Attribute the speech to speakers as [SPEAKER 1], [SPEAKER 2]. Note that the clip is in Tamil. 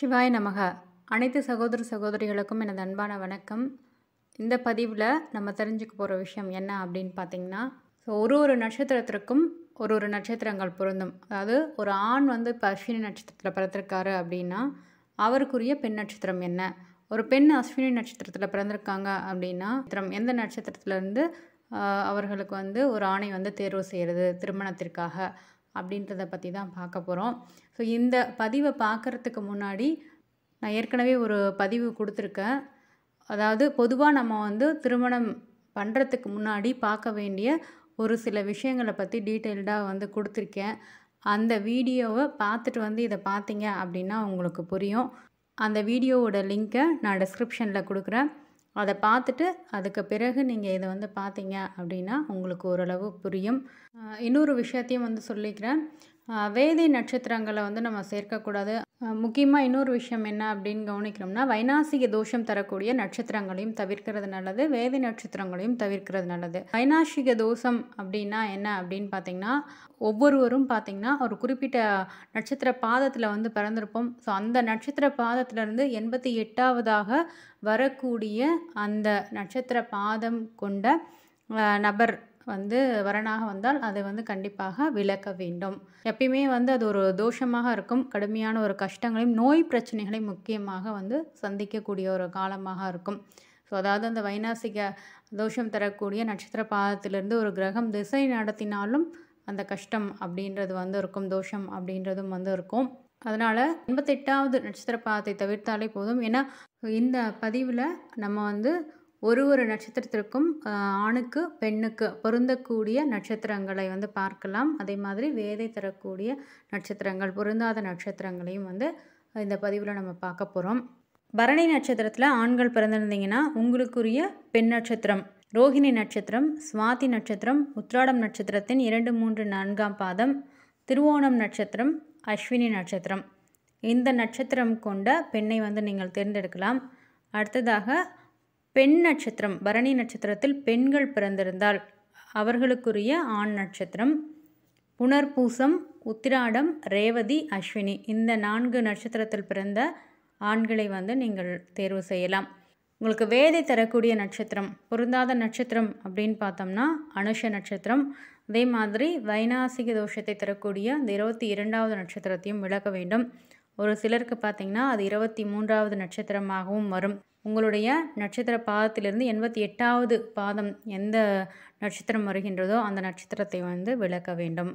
[SPEAKER 1] சிவாய் நமக அனைத்து சகோதர சகோதரிகளுக்கும் எனது அன்பான வணக்கம் இந்த பதிவில் நம்ம தெரிஞ்சுக்க போகிற விஷயம் என்ன அப்படின்னு பார்த்தீங்கன்னா ஸோ ஒரு ஒரு நட்சத்திரத்திற்கும் ஒரு ஒரு நட்சத்திரங்கள் பொருந்தும் அதாவது ஒரு ஆண் வந்து இப்போ அஸ்வினி நட்சத்திரத்தில் பிறந்திருக்காரு அப்படின்னா அவருக்குரிய பெண் நட்சத்திரம் என்ன ஒரு பெண் அஸ்வினி நட்சத்திரத்தில் பிறந்திருக்காங்க அப்படின்னா எந்த நட்சத்திரத்துலேருந்து அவர்களுக்கு வந்து ஒரு ஆணை வந்து தேர்வு செய்கிறது திருமணத்திற்காக அப்படின்றத பற்றி தான் பார்க்க போகிறோம் ஸோ இந்த பதிவை பார்க்குறதுக்கு முன்னாடி நான் ஏற்கனவே ஒரு பதிவு கொடுத்துருக்கேன் அதாவது பொதுவாக நம்ம வந்து திருமணம் பண்ணுறதுக்கு முன்னாடி பார்க்க வேண்டிய ஒரு சில விஷயங்களை பற்றி டீட்டெயில்டாக வந்து கொடுத்துருக்கேன் அந்த வீடியோவை பார்த்துட்டு வந்து இதை பார்த்தீங்க அப்படின்னா உங்களுக்கு புரியும் அந்த வீடியோவோட லிங்க்கை நான் டிஸ்கிரிப்ஷனில் கொடுக்குறேன் அதை பார்த்துட்டு அதுக்கு பிறகு நீங்கள் இதை வந்து பார்த்தீங்க அப்படின்னா உங்களுக்கு ஓரளவு புரியும் இன்னொரு விஷயத்தையும் வந்து சொல்லிக்கிறேன் வேதி நட்சத்திரங்களை வந்து நம்ம சேர்க்கக்கூடாது முக்கியமாக இன்னொரு விஷயம் என்ன அப்படின்னு கவனிக்கிறோம்னா வைநாசிக தோஷம் தரக்கூடிய நட்சத்திரங்களையும் தவிர்க்கிறது நல்லது வேதி நட்சத்திரங்களையும் தவிர்க்கிறது நல்லது வைநாசிக தோஷம் அப்படின்னா என்ன அப்படின்னு பார்த்தீங்கன்னா ஒவ்வொருவரும் பார்த்திங்கன்னா ஒரு குறிப்பிட்ட நட்சத்திர பாதத்தில் வந்து பிறந்திருப்போம் ஸோ அந்த நட்சத்திர பாதத்திலேருந்து எண்பத்தி எட்டாவதாக வரக்கூடிய அந்த நட்சத்திர பாதம் கொண்ட நபர் வந்து வரனாக வந்தால் அதை வந்து கண்டிப்பாக விளக்க வேண்டும் எப்பயுமே வந்து அது ஒரு தோஷமாக இருக்கும் கடுமையான ஒரு கஷ்டங்களையும் நோய் பிரச்சனைகளையும் முக்கியமாக வந்து சந்திக்கக்கூடிய ஒரு காலமாக இருக்கும் ஸோ அதாவது அந்த வைநாசிக தோஷம் தரக்கூடிய நட்சத்திர பாதத்திலிருந்து ஒரு கிரகம் திசை நடத்தினாலும் அந்த கஷ்டம் அப்படின்றது வந்து இருக்கும் தோஷம் அப்படின்றதும் வந்து இருக்கும் அதனால் எண்பத்தெட்டாவது நட்சத்திர பாதத்தை தவிர்த்தாலே போதும் ஏன்னா இந்த பதிவில் நம்ம வந்து ஒரு ஒரு நட்சத்திரத்திற்கும் ஆணுக்கு பெண்ணுக்கு பொருந்தக்கூடிய நட்சத்திரங்களை வந்து பார்க்கலாம் அதே மாதிரி வேதை தரக்கூடிய நட்சத்திரங்கள் பொருந்தாத நட்சத்திரங்களையும் வந்து இந்த பதிவில் நம்ம பார்க்க போகிறோம் பரணி நட்சத்திரத்தில் ஆண்கள் பிறந்திருந்தீங்கன்னா உங்களுக்குரிய பெண் நட்சத்திரம் ரோஹிணி நட்சத்திரம் சுவாதி நட்சத்திரம் உத்ராடம் நட்சத்திரத்தின் இரண்டு மூன்று நான்காம் பாதம் திருவோணம் நட்சத்திரம் அஸ்வினி நட்சத்திரம் இந்த நட்சத்திரம் கொண்ட பெண்ணை வந்து நீங்கள் தேர்ந்தெடுக்கலாம் அடுத்ததாக பெண் நட்சத்திரம் பரணி நட்சத்திரத்தில் பெண்கள் பிறந்திருந்தால் அவர்களுக்குரிய ஆண் நட்சத்திரம் புனர்பூசம் உத்திராடம் ரேவதி அஸ்வினி இந்த நான்கு நட்சத்திரத்தில் பிறந்த ஆண்களை வந்து நீங்கள் தேர்வு செய்யலாம் உங்களுக்கு வேதை தரக்கூடிய நட்சத்திரம் பொருந்தாத நட்சத்திரம் அப்படின்னு பார்த்தோம்னா அனுஷ நட்சத்திரம் அதே மாதிரி வைநாசிக தோஷத்தை தரக்கூடிய அந்த இருபத்தி இரண்டாவது நட்சத்திரத்தையும் விளக்க வேண்டும் ஒரு சிலருக்கு பார்த்திங்கன்னா அது இருபத்தி மூன்றாவது நட்சத்திரமாகவும் வரும் உங்களுடைய நட்சத்திர பாதத்திலிருந்து எண்பத்தி எட்டாவது பாதம் எந்த நட்சத்திரம் வருகின்றதோ அந்த நட்சத்திரத்தை வந்து விளக்க வேண்டும்